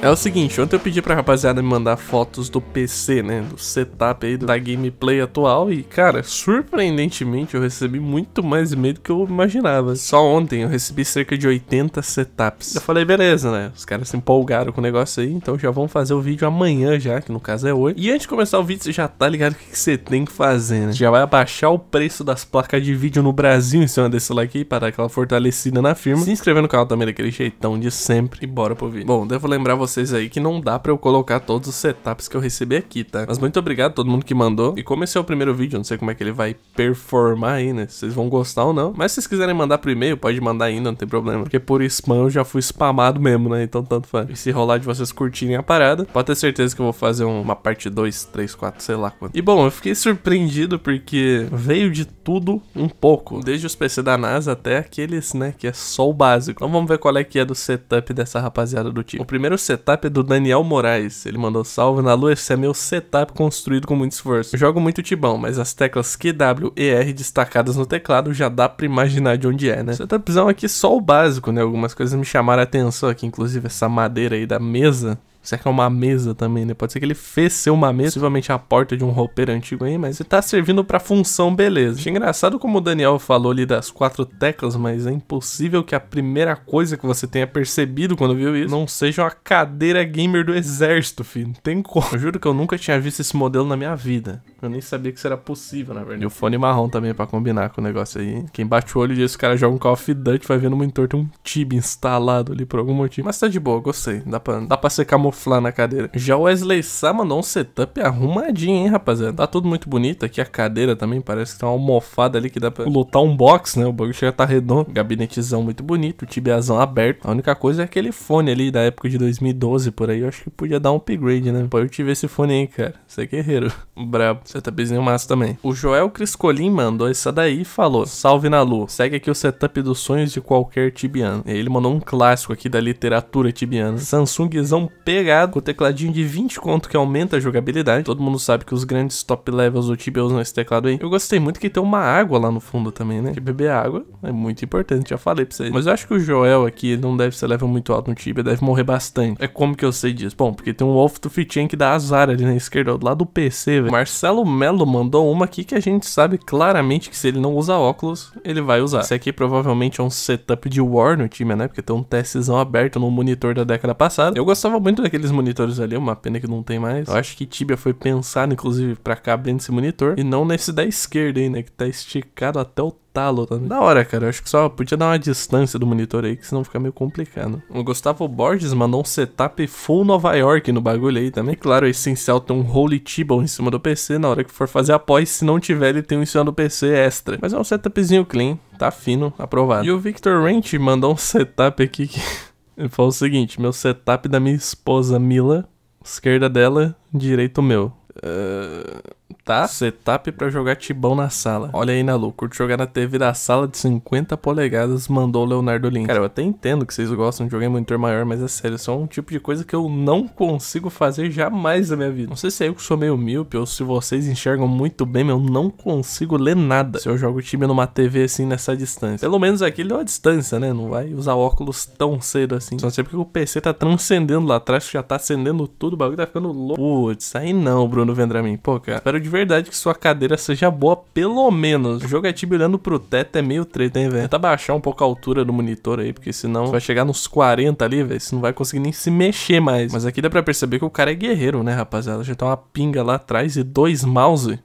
É o seguinte, ontem eu pedi pra rapaziada me mandar fotos do PC, né, do setup aí da gameplay atual e, cara, surpreendentemente eu recebi muito mais medo do que eu imaginava. Só ontem eu recebi cerca de 80 setups. Eu falei, beleza, né, os caras se empolgaram com o negócio aí, então já vão fazer o vídeo amanhã já, que no caso é hoje. E antes de começar o vídeo, você já tá ligado o que você tem que fazer, né? Já vai abaixar o preço das placas de vídeo no Brasil em cima desse like aí, para aquela fortalecida na firma. Se inscrever no canal também daquele jeitão de sempre e bora pro vídeo. Bom, devo lembrar você vocês aí que não dá para eu colocar todos os setups que eu recebi aqui, tá? Mas muito obrigado a todo mundo que mandou. E como esse é o primeiro vídeo, não sei como é que ele vai performar aí, né? Vocês vão gostar ou não. Mas se vocês quiserem mandar pro e-mail, pode mandar ainda, não tem problema. Porque por spam eu já fui spamado mesmo, né? Então tanto faz. E se rolar de vocês curtirem a parada, pode ter certeza que eu vou fazer uma parte 2, 3, 4, sei lá quanto. E bom, eu fiquei surpreendido porque veio de tudo um pouco. Desde os PC da NASA até aqueles, né, que é só o básico. Então vamos ver qual é que é do setup dessa rapaziada do time. O primeiro setup setup é do Daniel Moraes. Ele mandou salve na lua, esse é meu setup construído com muito esforço. Eu jogo muito tibão, mas as teclas QWER e R destacadas no teclado já dá pra imaginar de onde é, né? Setupzão aqui só o básico, né? Algumas coisas me chamaram a atenção aqui, inclusive essa madeira aí da mesa. Será que é uma mesa também, né? Pode ser que ele fez ser uma mesa, possivelmente a porta de um roupeiro antigo aí, mas ele tá servindo pra função, beleza. Achei engraçado como o Daniel falou ali das quatro teclas, mas é impossível que a primeira coisa que você tenha percebido quando viu isso não seja uma cadeira gamer do exército, filho. Não tem como. Eu juro que eu nunca tinha visto esse modelo na minha vida. Eu nem sabia que isso era possível, na verdade. E o fone marrom também pra combinar com o negócio aí. Quem bate o olho que o cara joga um Call of Duty, vai vendo no monitor tem um tib instalado ali por algum motivo. Mas tá de boa, gostei. Dá pra, dá pra se camuflar na cadeira. Já o Wesley Sá mandou um setup arrumadinho, hein, rapaziada. Tá tudo muito bonito aqui. A cadeira também parece que tem tá uma almofada ali que dá pra lotar um box, né? O bagulho chega tá redondo. Gabinetezão muito bonito, tibiazão aberto. A única coisa é aquele fone ali da época de 2012 por aí. Eu acho que podia dar um upgrade, né? pode eu tive esse fone aí, cara. Você é guerreiro. Brabo. Setupzinho tá massa também. O Joel Criscolim mandou essa daí e falou: Salve na Lu, segue aqui o setup dos sonhos de qualquer tibiano. E ele mandou um clássico aqui da literatura tibiana: Samsungzão pegado, com tecladinho de 20 conto que aumenta a jogabilidade. Todo mundo sabe que os grandes top levels do Tibia usam esse teclado aí. Eu gostei muito que tem uma água lá no fundo também, né? Que beber água é muito importante, já falei pra vocês. Mas eu acho que o Joel aqui não deve ser level muito alto no Tibia, deve morrer bastante. É como que eu sei disso? Bom, porque tem um Wolf to Fitchen que dá azar ali na esquerda, do lado do PC, velho. Marcelo Marcelo Melo mandou uma aqui que a gente sabe claramente que se ele não usar óculos, ele vai usar. Esse aqui provavelmente é um setup de War no time, né? Porque tem um testezão aberto no monitor da década passada. Eu gostava muito daqueles monitores ali, uma pena que não tem mais. Eu acho que Tibia foi pensado, inclusive, pra cá nesse monitor e não nesse da esquerda aí, né? Que tá esticado até o talo. Tá né? Da hora, cara. Eu acho que só podia dar uma distância do monitor aí, que senão fica meio complicado. O Gustavo Borges mandou um setup full Nova York no bagulho aí também. Claro, é essencial ter um Holy T-Bone em cima do PC na hora que for fazer após, Se não tiver, ele tem um em cima do PC extra. Mas é um setupzinho clean, tá fino, aprovado. E o Victor Ranch mandou um setup aqui que... Ele falou o seguinte, meu setup da minha esposa Mila, esquerda dela, direito meu. Uh tá? Setup para jogar tibão na sala. Olha aí, Nalu, curto jogar na TV da sala de 50 polegadas, mandou o Leonardo Lins. Cara, eu até entendo que vocês gostam de jogar em monitor maior, mas é sério, isso é um tipo de coisa que eu não consigo fazer jamais na minha vida. Não sei se é eu que sou meio míope ou se vocês enxergam muito bem, mas eu não consigo ler nada se eu jogo time numa TV assim nessa distância. Pelo menos aqui ele é uma distância, né? Não vai usar óculos tão cedo assim. Só não sei porque o PC tá transcendendo lá atrás, já tá acendendo tudo, o bagulho tá ficando louco. Putz, aí não, Bruno Vendramin. Pô, cara, espero espero de verdade que sua cadeira seja boa, pelo menos. O jogo é olhando pro teto é meio treta, hein, velho? Tenta baixar um pouco a altura do monitor aí, porque senão vai chegar nos 40 ali, velho. Você não vai conseguir nem se mexer mais. Mas aqui dá pra perceber que o cara é guerreiro, né, rapaziada? Já tá uma pinga lá atrás e dois mouse.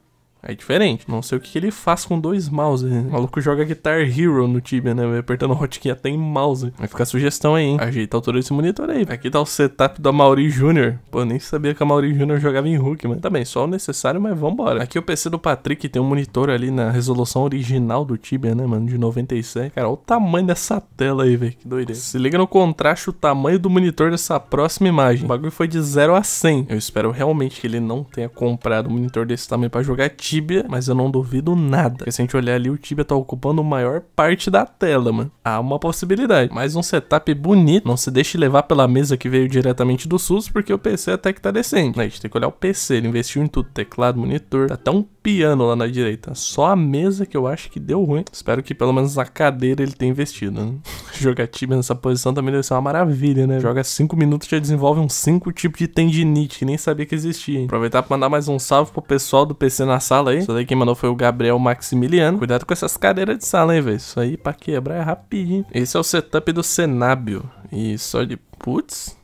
É diferente, não sei o que ele faz com dois mouse. O maluco joga Guitar Hero no Tibia, né? apertando hotkey até em mouse. Vai ficar a sugestão aí, hein? Ajeita a altura desse monitor aí. Aqui tá o setup da Mauri Jr. Pô, nem sabia que a Mauri Jr. jogava em Hulk, mano. Tá bem, só o necessário, mas vambora. Aqui o PC do Patrick tem um monitor ali na resolução original do Tibia, né, mano? De 97. Cara, olha o tamanho dessa tela aí, velho. Que doideira. Se liga no contraste o tamanho do monitor dessa próxima imagem. O bagulho foi de 0 a 100. Eu espero realmente que ele não tenha comprado um monitor desse tamanho pra jogar Tibia Tibia, mas eu não duvido nada. Porque se a gente olhar ali, o Tibia tá ocupando a maior parte da tela, mano. Há uma possibilidade. Mais um setup bonito. Não se deixe levar pela mesa que veio diretamente do SUS, porque o PC até que tá decente. A gente tem que olhar o PC, ele investiu em tudo. Teclado, monitor, tá até um piano lá na direita. Só a mesa que eu acho que deu ruim. Espero que pelo menos a cadeira ele tenha investido, né? Jogar Tibia nessa posição também deve ser uma maravilha, né? Joga 5 minutos já desenvolve uns 5 tipos de tendinite que nem sabia que existia. Hein? Aproveitar pra mandar mais um salve pro pessoal do PC na sala sala aí. Isso daí quem mandou foi o Gabriel Maximiliano. Cuidado com essas cadeiras de sala, hein, velho. Isso aí pra quebrar é rapidinho. Esse é o setup do Cenábio. E só de... Putz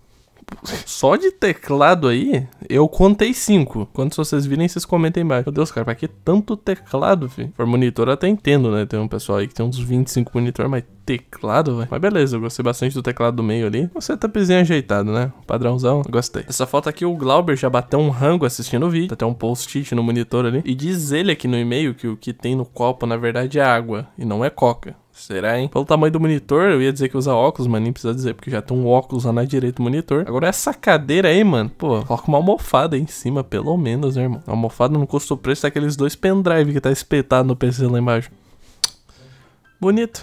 só de teclado aí, eu contei cinco. Quando vocês virem, vocês comentem mais. Meu Deus, cara, pra que tanto teclado, filho? Por monitor eu até entendo, né? Tem um pessoal aí que tem uns 25 monitor, mas teclado, velho. Mas beleza, eu gostei bastante do teclado do meio ali. Você setupzinho é ajeitado, né? Padrãozão, gostei. Essa foto aqui, o Glauber já bateu um rango assistindo o vídeo. Tá até um post-it no monitor ali. E diz ele aqui no e-mail que o que tem no copo, na verdade, é água e não é coca. Será, hein? Pelo tamanho do monitor, eu ia dizer que usa óculos, mas nem precisa dizer, porque já tem um óculos lá na direita do monitor. Agora essa cadeira aí, mano, pô, coloca uma almofada aí em cima, pelo menos, né, irmão? A almofada não custa o preço daqueles dois pendrive que tá espetado no PC lá embaixo. Bonito.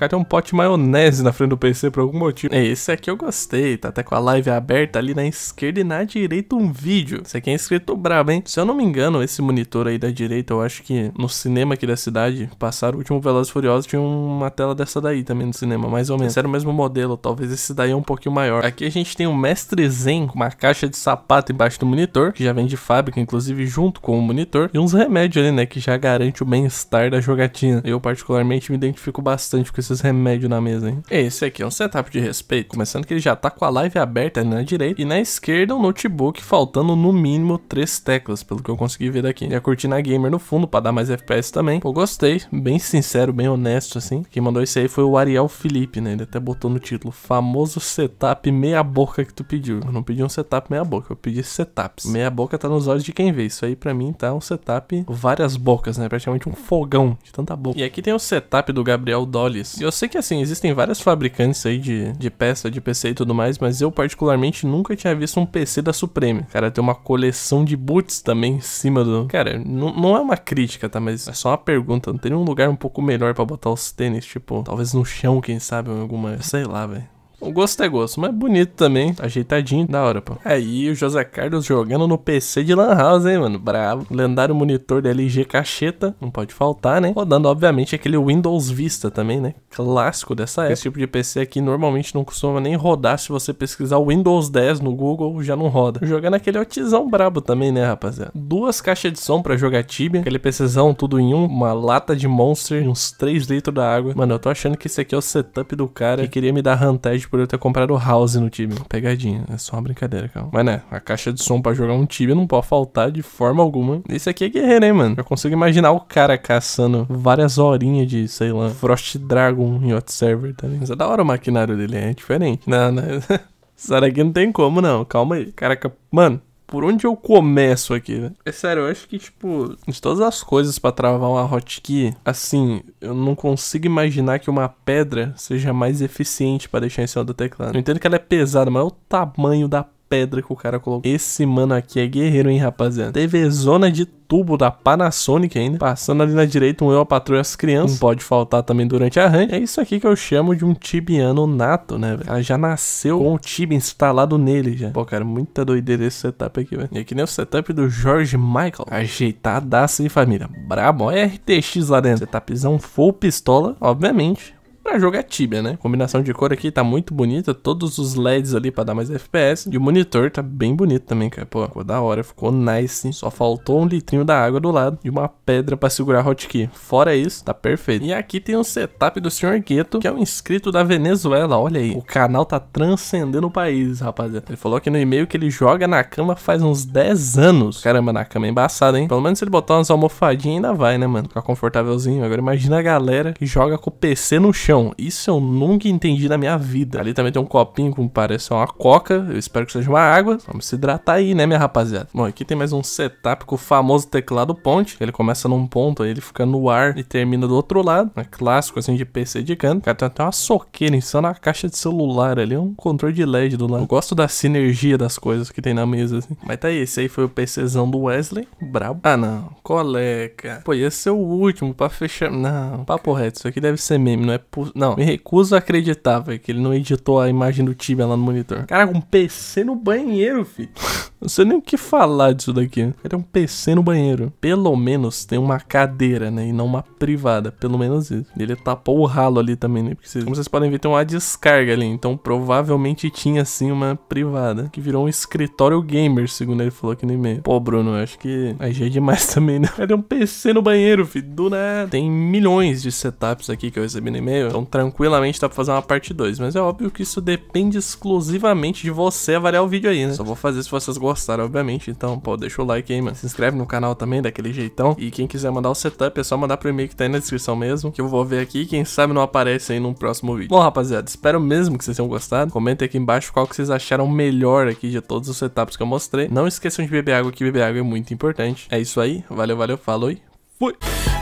Cara, tem um pote de maionese na frente do PC por algum motivo. É, esse aqui eu gostei, tá até com a live aberta ali na esquerda e na direita um vídeo. Esse aqui é escrito brabo, hein? Se eu não me engano, esse monitor aí da direita, eu acho que no cinema aqui da cidade, passaram o último Velozes Furiosos tinha uma tela dessa daí também no cinema, mais ou menos. Esse é. era o mesmo modelo, talvez esse daí é um pouquinho maior. Aqui a gente tem um Mestre Zen com uma caixa de sapato embaixo do monitor, que já vem de fábrica, inclusive junto com o monitor, e uns remédios ali, né, que já garante o bem-estar da jogatina. Eu particularmente me identifico bastante com esse esses remédios na mesa, hein? Esse aqui é um setup de respeito, começando que ele já tá com a live aberta na direita e na esquerda um notebook faltando no mínimo três teclas, pelo que eu consegui ver daqui. E a cortina gamer no fundo para dar mais FPS também. Eu gostei, bem sincero, bem honesto assim. Quem mandou esse aí foi o Ariel Felipe, né? Ele até botou no título, famoso setup meia boca que tu pediu. Eu não pedi um setup meia boca, eu pedi setups. Meia boca tá nos olhos de quem vê. Isso aí para mim tá um setup várias bocas, né? Praticamente um fogão de tanta boca. E aqui tem o setup do Gabriel Dolis eu sei que assim, existem várias fabricantes aí de, de peça, de PC e tudo mais, mas eu particularmente nunca tinha visto um PC da Supreme. Cara, tem uma coleção de boots também em cima do. Cara, não é uma crítica, tá? Mas é só uma pergunta. Não teria um lugar um pouco melhor para botar os tênis, tipo, talvez no chão, quem sabe, ou alguma. Sei lá, velho. O gosto é gosto, mas é bonito também, ajeitadinho, da hora, pô. Aí é, o José Carlos jogando no PC de Lan House, hein, mano, bravo. Lendário monitor da LG cacheta, não pode faltar, né? Rodando, obviamente, aquele Windows Vista também, né? Clássico dessa época. Esse tipo de PC aqui normalmente não costuma nem rodar. Se você pesquisar Windows 10 no Google, já não roda. Jogando aquele otizão brabo também, né, rapaziada? Duas caixas de som pra jogar Tibia, aquele PCzão tudo em um, uma lata de Monster, uns 3 litros da água. Mano, eu tô achando que esse aqui é o setup do cara que queria me dar Hunted por eu ter comprado o House no time, Pegadinha, é só uma brincadeira, calma. Mas né, a caixa de som pra jogar um time não pode faltar de forma alguma. Esse aqui é guerreiro, hein, mano? Já consigo imaginar o cara caçando várias horinhas de, sei lá, Frost Dragon em Hot Server, tá ligado? Mas é da hora o maquinário dele, é diferente. Não, não. Isso daqui não tem como, não. Calma aí. Caraca, mano, por onde eu começo aqui, né? É sério, eu acho que, tipo, de todas as coisas para travar uma hotkey, assim, eu não consigo imaginar que uma pedra seja mais eficiente para deixar em cima do teclado. Eu entendo que ela é pesada, mas é o tamanho da pedra que o cara colocou. Esse mano aqui é guerreiro, hein, rapaziada. zona de tubo da Panasonic ainda. Passando ali na direita, um eu, a patrulha, as crianças. Não pode faltar também durante a RAM. É isso aqui que eu chamo de um tibiano nato, né, velho? Ela já nasceu com o tib instalado nele já. Pô, cara, muita doideira esse setup aqui, velho. E aqui é nem o setup do George Michael. Ajeitadaço, hein, família? Brabo. Olha RTX lá dentro. Setupzão full pistola, obviamente Pra jogo é Tibia, né? A combinação de cor aqui tá muito bonita, todos os LEDs ali pra dar mais FPS. E o monitor tá bem bonito também, cara. Pô, ficou da hora, ficou nice. Só faltou um litrinho da água do lado e uma pedra pra segurar a hotkey. Fora isso, tá perfeito. E aqui tem o um setup do Sr. Gueto, que é um inscrito da Venezuela, olha aí. O canal tá transcendendo o país, rapaziada. Ele falou aqui no e-mail que ele joga na cama faz uns 10 anos. Caramba, na cama é embaçada, hein? Pelo menos se ele botar umas almofadinhas ainda vai, né, mano? Ficar confortávelzinho. Agora imagina a galera que joga com o PC no chão não. Isso eu nunca entendi na minha vida. Ali também tem um copinho com parece uma coca. Eu espero que seja uma água. Vamos se hidratar aí, né, minha rapaziada? Bom, aqui tem mais um setup com o famoso teclado ponte. Ele começa num ponto, aí ele fica no ar e termina do outro lado. É clássico, assim, de PC de canto. Cara, tem até uma soqueira insana, na caixa de celular ali, um controle de LED do lado. Eu gosto da sinergia das coisas que tem na mesa, assim. Mas tá aí, esse aí foi o PCzão do Wesley. Brabo. Ah, não. Coleca. Pô, ia ser é o último pra fechar... Não, papo reto. Isso aqui deve ser meme, não é possível recuso. Não, me recuso a acreditar, velho, que ele não editou a imagem do time lá no monitor. Caraca, um PC no banheiro, filho. não sei nem o que falar disso daqui. Era um PC no banheiro. Pelo menos tem uma cadeira, né? E não uma privada. Pelo menos isso. Ele tapou o ralo ali também, né? Porque como vocês podem ver, tem uma descarga ali. Então provavelmente tinha assim uma privada. Que virou um escritório gamer, segundo ele falou aqui no e-mail. Pô, Bruno, acho que aí já é demais também, né? Era um PC no banheiro, filho. Do nada. Tem milhões de setups aqui que eu recebi no e-mail. Então tranquilamente dá pra fazer uma parte 2. Mas é óbvio que isso depende exclusivamente de você avaliar o vídeo aí, né? Só vou fazer se vocês gostaram, obviamente. Então, pô, deixa o like aí, mano. Se inscreve no canal também, daquele jeitão. E quem quiser mandar o setup, é só mandar pro e-mail que tá aí na descrição mesmo, que eu vou ver aqui. Quem sabe não aparece aí num próximo vídeo. Bom, rapaziada, espero mesmo que vocês tenham gostado. Comenta aqui embaixo qual que vocês acharam melhor aqui de todos os setups que eu mostrei. Não esqueçam de beber água, que beber água é muito importante. É isso aí. Valeu, valeu, falou e fui!